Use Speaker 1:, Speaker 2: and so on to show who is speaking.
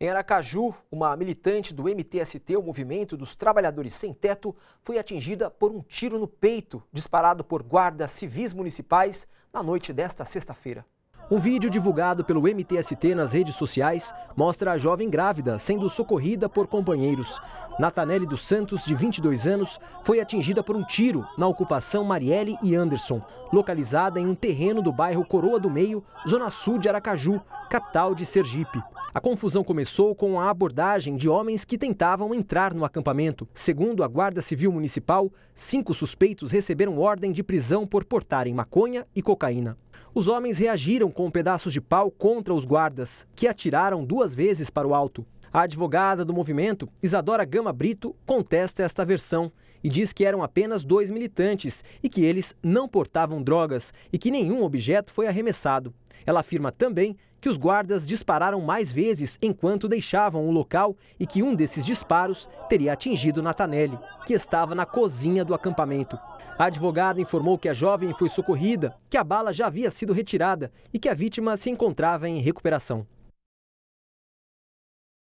Speaker 1: Em Aracaju, uma militante do MTST, o Movimento dos Trabalhadores Sem Teto, foi atingida por um tiro no peito disparado por guardas civis municipais na noite desta sexta-feira. Um vídeo divulgado pelo MTST nas redes sociais mostra a jovem grávida sendo socorrida por companheiros. Natanelli dos Santos, de 22 anos, foi atingida por um tiro na ocupação Marielle e Anderson, localizada em um terreno do bairro Coroa do Meio, zona sul de Aracaju, capital de Sergipe. A confusão começou com a abordagem de homens que tentavam entrar no acampamento. Segundo a Guarda Civil Municipal, cinco suspeitos receberam ordem de prisão por portarem maconha e cocaína. Os homens reagiram com pedaços de pau contra os guardas, que atiraram duas vezes para o alto. A advogada do movimento, Isadora Gama Brito, contesta esta versão e diz que eram apenas dois militantes e que eles não portavam drogas e que nenhum objeto foi arremessado. Ela afirma também que os guardas dispararam mais vezes enquanto deixavam o local e que um desses disparos teria atingido Natanelli, que estava na cozinha do acampamento. A advogada informou que a jovem foi socorrida, que a bala já havia sido retirada e que a vítima se encontrava em recuperação.